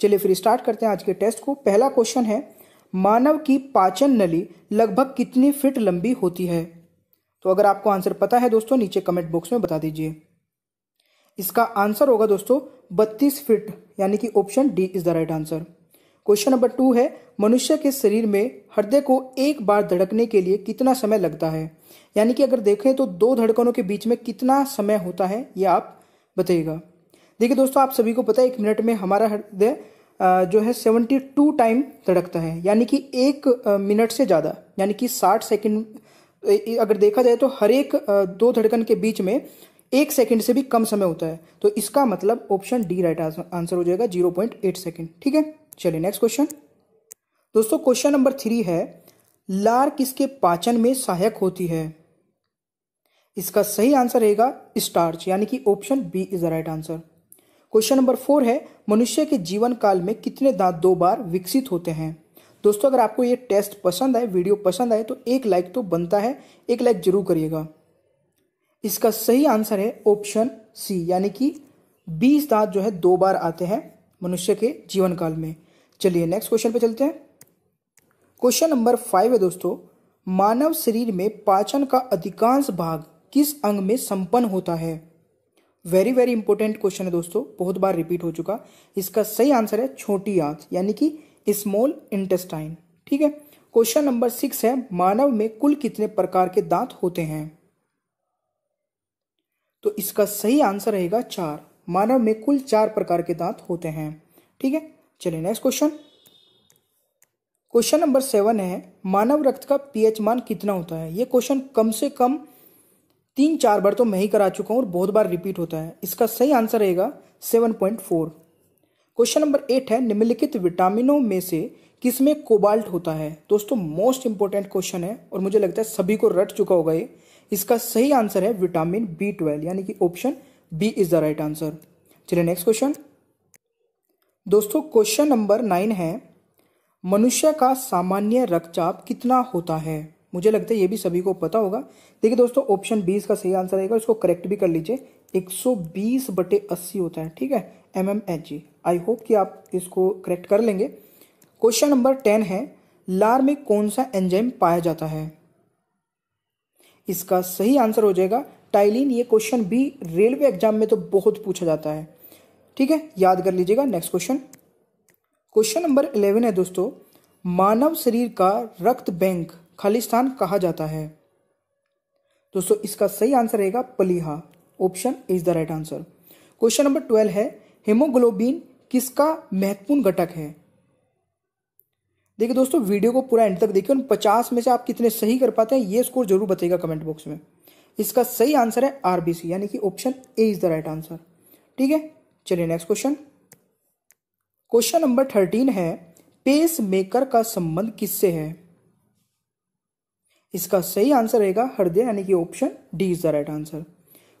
चलिए फिर स्टार्ट करते हैं आज के टेस्ट को पहला क्वेश्चन है मानव की पाचन नली लगभग कितनी फिट लंबी होती है तो अगर आपको आंसर पता है दोस्तों नीचे कमेंट बॉक्स में बता दीजिए इसका आंसर होगा दोस्तों बत्तीस फिट यानी कि option D is the right answer question number two है मनुष्य के शरीर में हृदय को एक बार धड़कने के लिए कितना समय लगता है यानी कि अगर देखें तो दो धड़कनों के बीच में कितना समय होता है यह आप बताइएगा देखिए दोस्तों आप सभी को पता है एक मिनट में हमारा हृदय जो है सेवेंटी टू टाइम धड़कता है यानी कि एक मिनट से ज़्यादा यानी कि साठ सेकेंड अगर देखा जाए तो हर एक दो धड़कन के बीच में एक सेकेंड से भी कम समय होता है तो इसका मतलब ऑप्शन डी राइट आंसर हो जाएगा जीरो पॉइंट एट सेकेंड ठीक है चलिए नेक्स्ट क्वेश्चन दोस्तों क्वेश्चन नंबर थ्री है लार किसके पाचन में सहायक होती है इसका सही आंसर रहेगा स्टार्च यानी कि option B is the right answer question number four है मनुष्य के जीवन काल में कितने दांत दो बार विकसित होते हैं दोस्तों अगर आपको ये टेस्ट पसंद आए वीडियो पसंद आए तो एक लाइक तो बनता है एक लाइक जरूर करिएगा इसका सही आंसर है ऑप्शन सी यानी कि बीस दांत जो है दो बार आते हैं मनुष्य के जीवन काल में चलिए नेक्स्ट क्वेश्चन पे चलते हैं क्वेश्चन नंबर फाइव है दोस्तों मानव शरीर में पाचन का अधिकांश भाग किस अंग में संपन्न होता है वेरी वेरी इंपॉर्टेंट क्वेश्चन है दोस्तों बहुत बार रिपीट हो चुका इसका सही आंसर है छोटी आंत यानी कि स्मॉल इंटेस्टाइन ठीक है क्वेश्चन नंबर सिक्स है मानव में कुल कितने प्रकार के दांत होते हैं तो इसका सही आंसर रहेगा चार मानव में कुल चार प्रकार के दांत होते हैं ठीक है चलिए next question question number seven है मानव रक्त का पीएच मान कितना होता है ये क्वेश्चन कम से कम तीन चार बार तो मैं ही करा चुका हूँ और बहुत बार रिपीट होता है इसका सही आंसर रहेगा seven point four question number eight है निम्नलिखित विटामिनों में से किसमें कोबाल्ट होता है दोस्तों मोस्ट इंपॉर्टेंट क्वेश्चन है और मुझे लगता है सभी को रट चुका होगा ये इसका सही आंसर है विटामिन बी ट्वेल्व यानी कि option B is the right answer चलिए नेक्स्ट क्वेश्चन दोस्तों क्वेश्चन नंबर नाइन है मनुष्य का सामान्य रक्तचाप कितना होता है मुझे लगता है ये भी सभी को पता होगा देखिए दोस्तों ऑप्शन बीस का सही आंसर रहेगा इसको करेक्ट भी कर लीजिए 120 बटे अस्सी होता है ठीक है M M H G I hope कि आप इसको करेक्ट कर लेंगे क्वेश्चन नंबर टेन है लार में कौन सा एंजाइम पाया जाता है इसका सही आंसर हो जाएगा टाइलिन ये क्वेश्चन भी रेलवे एग्जाम में तो बहुत पूछा जाता है ठीक है याद कर लीजिएगा next question question number eleven है दोस्तों मानव शरीर का रक्त बैंक खालिस्तान कहा जाता है दोस्तों इसका सही आंसर रहेगा पलीहा option is the right answer question number twelve है हेमोग्लोबिन किसका महत्वपूर्ण घटक है देखिए दोस्तों वीडियो को पूरा एंड तक देखिए उन पचास में से आप कितने सही कर पाते हैं ये स्कोर जरूर बताइएगा कमेंट बॉक्स में इसका सही आंसर है आरबीसी यानी कि option A is the right answer ठीक है चलिए next question question number thirteen है पेस मेकर का संबंध किससे है इसका सही आंसर रहेगा हृदय यानी कि option D is the right answer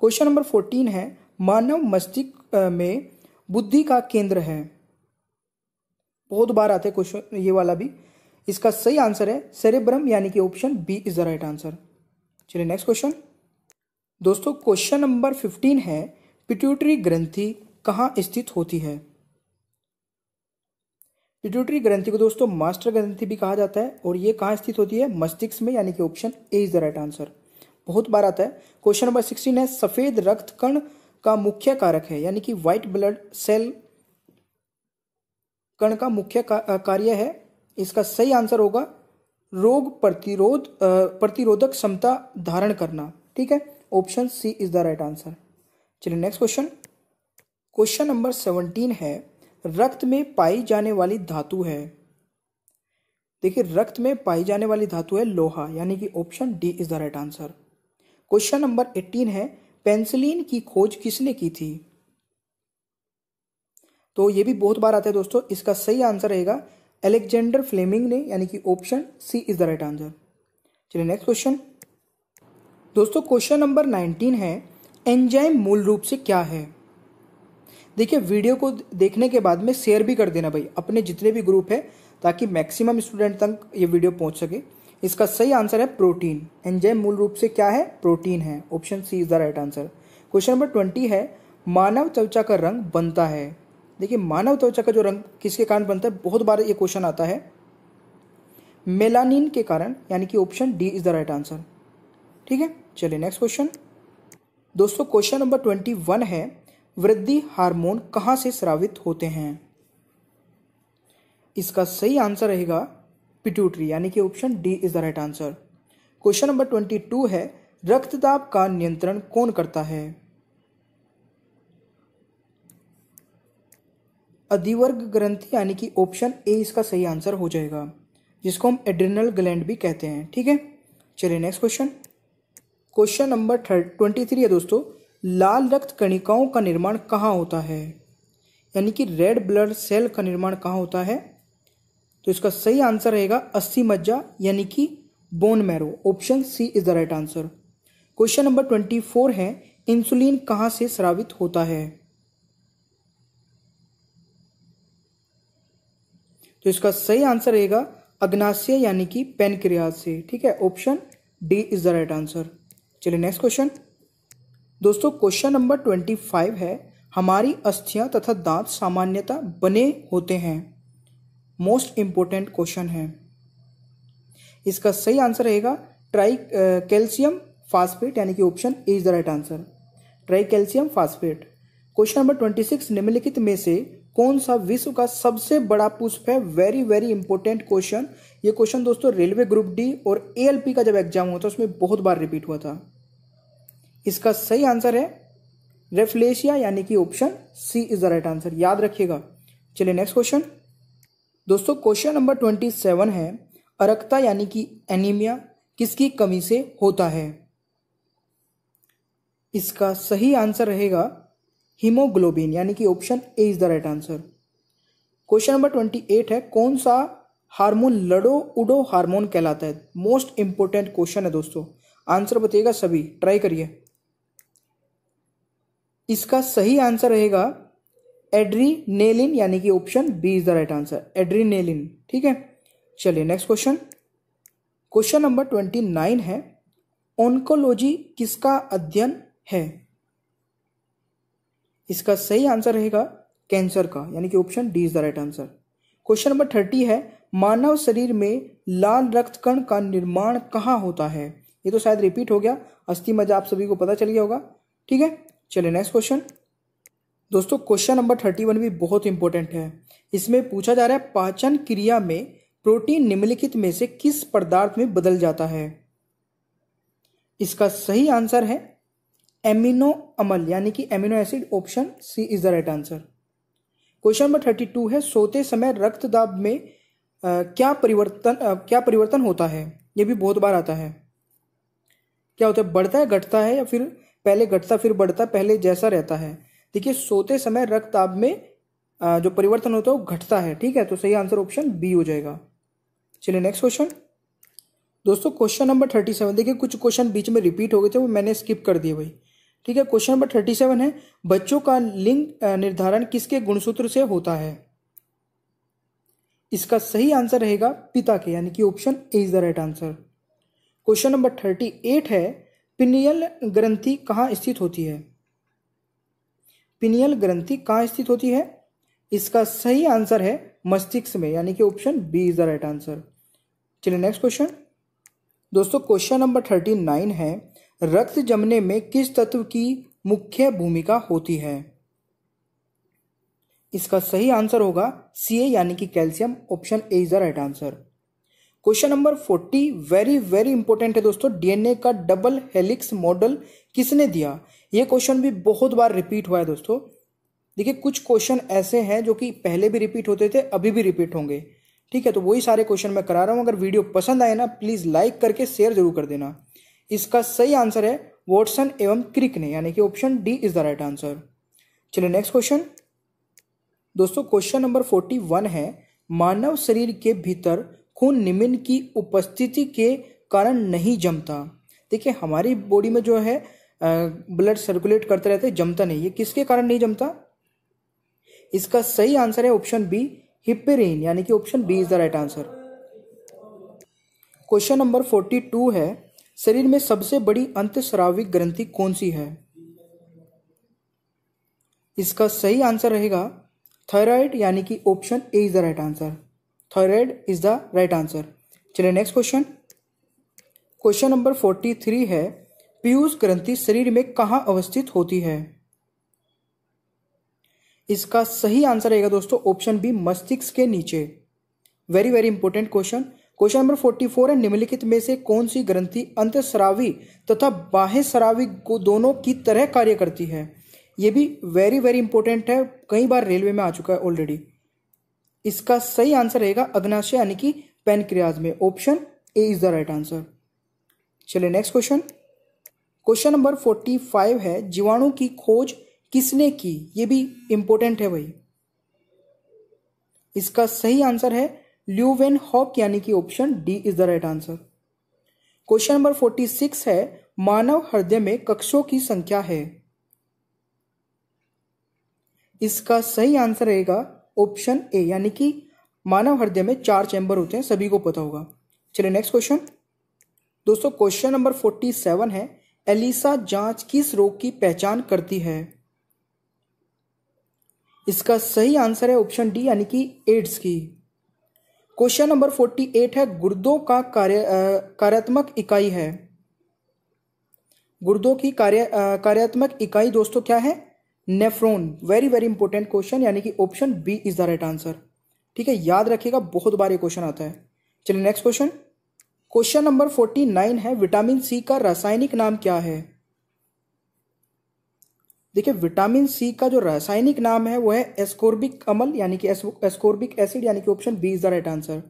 question number fourteen है मानव मस्तिष्क में बुद्धि का केंद्र है बहुत बार आते क्वेश्चन ये वाला भी इसका सही आंसर है सेरेब्रम यानी कि option B is the right answer चलिए नेक्स्ट क्वेश्चन दोस्तों क्वेश्चन नंबर फिफ्टीन है पिट्यूटरी ग्रंथि कहाँ स्थित होती है पिट्यूटरी ग्रंथि को दोस्तों मास्टर ग्रंथि भी कहा जाता है और ये कहाँ स्थित होती है मस्तिष्क में यानी कि option A is the right answer बहुत बार आता है क्वेश्चन नंबर सिक्सटीन है सफेद रक्त कण का मुख्य कारक है यानी कि व्हाइट ब्लड सेल कण का मुख्य कार्य है इसका सही आंसर होगा रोग प्रतिरोध प्रतिरोधक क्षमता धारण करना ठीक है option C is the right answer चलिए next question question number seventeen है रक्त में पाई जाने वाली धातु है देखिए रक्त में पाई जाने वाली धातु है लोहा यानी कि option D is the right answer question number eighteen है पेंसिलिन की खोज किसने की थी तो ये भी बहुत बार आता है दोस्तों इसका सही आंसर रहेगा एलेक्जेंडर फ्लेमिंग ने यानी कि option C is the right answer चलिए नेक्स्ट क्वेश्चन दोस्तों क्वेश्चन नंबर नाइनटीन है एंजाइम मूल रूप से क्या है देखिए वीडियो को देखने के बाद में शेयर भी कर देना भाई अपने जितने भी ग्रुप है ताकि मैक्सिमम स्टूडेंट तक ये वीडियो पहुंच सके इसका सही आंसर है प्रोटीन एंजाइम मूल रूप से क्या है प्रोटीन है option C is the right answer question number twenty है मानव त्वचा का रंग बनता है देखिए मानव त्वचा का जो रंग किसके कारण बनता है बहुत बार ये क्वेश्चन आता है मेलानिन के कारण यानी कि option D is the right answer ठीक है चलिए नेक्स्ट क्वेश्चन दोस्तों क्वेश्चन नंबर ट्वेंटी वन है वृद्धि हार्मोन कहाँ से स्रावित होते हैं इसका सही आंसर रहेगा पिट्यूटरी यानी कि option D is the right answer question number twenty two है रक्तदाब का नियंत्रण कौन करता है अधिवर्ग ग्रंथि यानी कि ऑप्शन ए इसका सही आंसर हो जाएगा जिसको हम एड्रिनल ग्लैंड भी कहते हैं ठीक है चलिए next question question number third twenty three है दोस्तों लाल रक्त कणिकाओं का निर्माण कहाँ होता है यानी कि रेड ब्लड सेल का निर्माण कहाँ होता है तो इसका सही आंसर रहेगा अस्सी मज्जा यानी कि bone marrow option C is the right answer question number twenty four है इंसुलिन कहाँ से स्रावित होता है तो इसका सही आंसर रहेगा अग्नाशय यानी कि पेनक्रियाज से ठीक है option D is the right answer चलिए नेक्स्ट क्वेश्चन दोस्तों क्वेश्चन नंबर ट्वेंटी फाइव है हमारी अस्थियां तथा दांत सामान्यतः बने होते हैं मोस्ट इंपॉर्टेंट क्वेश्चन है इसका सही आंसर रहेगा ट्राई कैल्शियम फास्फेट यानी कि option A is the right answer tricalcium phosphate question number twenty six निम्नलिखित में से कौन सा विश्व का सबसे बड़ा पुष्प है वेरी वेरी इंपॉर्टेंट क्वेश्चन ये क्वेश्चन दोस्तों रेलवे ग्रुप डी और एएलपी का जब एग्जाम हुआ था उसमें बहुत बार रिपीट हुआ था इसका सही आंसर है रेफ्लेशिया यानी कि option C is the right answer याद रखिएगा चलिए नेक्स्ट क्वेश्चन दोस्तों क्वेश्चन नंबर ट्वेंटी सेवन है अरक्ता यानी कि एनीमिया किसकी कमी से होता है इसका सही आंसर रहेगा हीमोग्लोबिन यानी कि option A is the right answer question number twenty eight है कौन सा हार्मोन लड़ो उड़ो हार्मोन कहलाता है मोस्ट इंपोर्टेंट क्वेश्चन है दोस्तों आंसर बताइएगा सभी ट्राई करिए इसका सही आंसर रहेगा एड्रीनेलिन यानी कि option B is the right answer adrenaline ठीक है चलिए next question question number twenty nine है ऑनकोलॉजी किसका अध्ययन है इसका सही आंसर रहेगा कैंसर का यानी कि option D is the right answer question number thirty है मानव शरीर में लाल रक्त कण का निर्माण कहाँ होता है ये तो शायद रिपीट हो गया अस्थि मजा आप सभी को पता चल गया होगा ठीक है चलिए नेक्स्ट क्वेश्चन दोस्तों क्वेश्चन नंबर थर्टी वन भी बहुत इंपॉर्टेंट है इसमें पूछा जा रहा है पाचन क्रिया में प्रोटीन निम्नलिखित में से किस पदार्थ में बदल जाता है इसका सही आंसर है एमिनो अमल यानी कि amino acid option C is the right answer question number thirty two है सोते समय रक्त दाब में आ, क्या परिवर्तन आ, क्या परिवर्तन होता है यह भी बहुत बार आता है क्या होता है बढ़ता है घटता है या फिर पहले घटता फिर बढ़ता पहले जैसा रहता है देखिए सोते समय रक्त दाब में जो परिवर्तन होता है वो घटता है ठीक है तो सही आंसर ऑप्शन बी हो जाएगा चलिए नेक्स्ट क्वेश्चन दोस्तों क्वेश्चन नंबर थर्टी सेवन देखिए कुछ क्वेश्चन बीच में रिपीट हो गए थे वो मैंने स्किप कर दिए भाई ठीक है क्वेश्चन नंबर थर्टी सेवन है बच्चों का लिंग निर्धारण किसके गुणसूत्र से होता है इसका सही आंसर रहेगा पिता के यानी कि option A is the right answer question number thirty eight है पिनियल ग्रंथि कहाँ स्थित होती है पिनियल ग्रंथि कहाँ स्थित होती है इसका सही आंसर है मस्तिष्क में यानी कि option B is the right answer चलिए नेक्स्ट क्वेश्चन दोस्तों क्वेश्चन नंबर थर्टी नाइन है रक्त जमने में किस तत्व की मुख्य भूमिका होती है इसका सही आंसर होगा सी ए यानी कि calcium option A is the right answer question number forty very very important है दोस्तों डीएनए का डबल हेलिक्स मॉडल किसने दिया ये क्वेश्चन भी बहुत बार रिपीट हुआ है दोस्तों देखिए कुछ क्वेश्चन ऐसे हैं जो कि पहले भी रिपीट होते थे अभी भी रिपीट होंगे ठीक है तो वही सारे क्वेश्चन मैं करा रहा हूँ अगर वीडियो पसंद आए ना प्लीज़ लाइक करके शेयर जरूर कर देना इसका सही आंसर है वॉटसन एवं क्रिक ने यानी कि option D is the right answer चलिए नेक्स्ट क्वेश्चन दोस्तों क्वेश्चन नंबर फोर्टी वन है मानव शरीर के भीतर खून निमिन की उपस्थिति के कारण नहीं जमता देखिए हमारी बॉडी में जो है ब्लड सर्कुलेट करते रहते जमता नहीं ये किसके कारण नहीं जमता इसका सही आंसर है ऑप्शन बी हिपेरिन यानी कि option B is the right answer question number forty two है शरीर में सबसे बड़ी अंतस्राविक ग्रंथि कौन सी है इसका सही आंसर रहेगा थायराइड यानी कि option A is the right answer thyroid is the right answer चलिए next question question number forty three है पीयूष ग्रंथि शरीर में कहाँ अवस्थित होती है इसका सही आंसर रहेगा दोस्तों ऑप्शन बी मस्तिष्क के नीचे very very important question question number forty four है निम्नलिखित में से कौन सी ग्रंथि अंतस्रावी तथा बाहे सरावी को दोनों की तरह कार्य करती है ये भी वेरी वेरी इंपॉर्टेंट है कई बार रेलवे में आ चुका है ऑलरेडी इसका सही आंसर रहेगा अग्नाशय यानी कि पेनक्रियाज में option A is the right answer चलिए next question question number forty five है जीवाणु की खोज किसने की ये भी इंपॉर्टेंट है भाई इसका सही आंसर है ल्यूवेन हॉक यानी कि option D is the right answer question number forty six है मानव हृदय में कक्षों की संख्या है इसका सही आंसर रहेगा ऑप्शन ए यानी कि मानव हृदय में चार चैम्बर होते हैं सभी को पता होगा चलिए नेक्स्ट क्वेश्चन दोस्तों क्वेश्चन नंबर फोर्टी सेवन है एलिसा जांच किस रोग की पहचान करती है इसका सही आंसर है ऑप्शन डी यानी कि एड्स की क्वेश्चन नंबर फोर्टी एट है गुर्दों का कार्य कार्यात्मक इकाई है गुर्दों की कार्य कार्यात्मक इकाई दोस्तों क्या है nephron very very important question यानी कि option B is the right answer ठीक है याद रखिएगा बहुत बार ये क्वेश्चन आता है चलिए next question question number forty nine है विटामिन सी का रासायनिक नाम क्या है देखिए विटामिन सी का जो रासायनिक नाम है वो है एस्कोर्बिक अमल यानी कि एस्कोर्बिक एसिड यानी कि option B is the right answer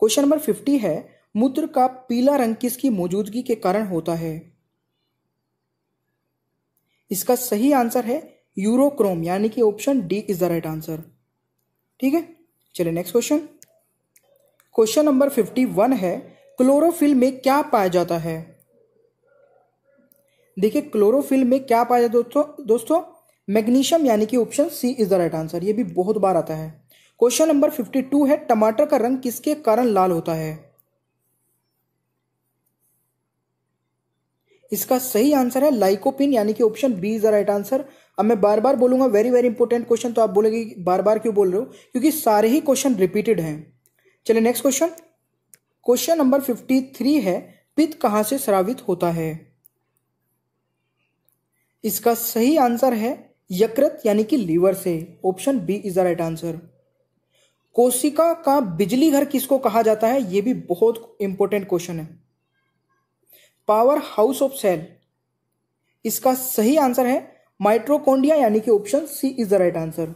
question number fifty है मूत्र का पीला रंग किसकी मौजूदगी के कारण होता है इसका सही आंसर है यूरोक्रोम यानी कि option D is the right answer ठीक है चलिए next question question number fifty one है क्लोरोफिल में क्या पाया जाता है देखिए क्लोरोफिल में क्या पाया जाता है दोस्तों दोस्तों मैग्नीशियम यानी कि option C is the right answer ये भी बहुत बार आता है क्वेश्चन नंबर फिफ्टी टू है टमाटर का रंग किसके कारण लाल होता है इसका सही आंसर है लाइकोपिन यानी कि option B is the right answer अब मैं बार बार बोलूंगा वेरी वेरी इंपॉर्टेंट क्वेश्चन तो आप बोलेगी बार बार क्यों बोल रहे हो क्योंकि सारे ही क्वेश्चन रिपीटेड हैं चलिए next question question number fifty three है पित्त कहां से स्रावित होता है इसका सही आंसर है यकृत यानी कि लीवर से option B is the right answer कोशिका का बिजली घर किसको कहा जाता है यह भी बहुत इंपॉर्टेंट क्वेश्चन है पावर हाउस ऑफ सेल इसका सही आंसर है माइट्रोकोंडिया यानी कि option C is the right answer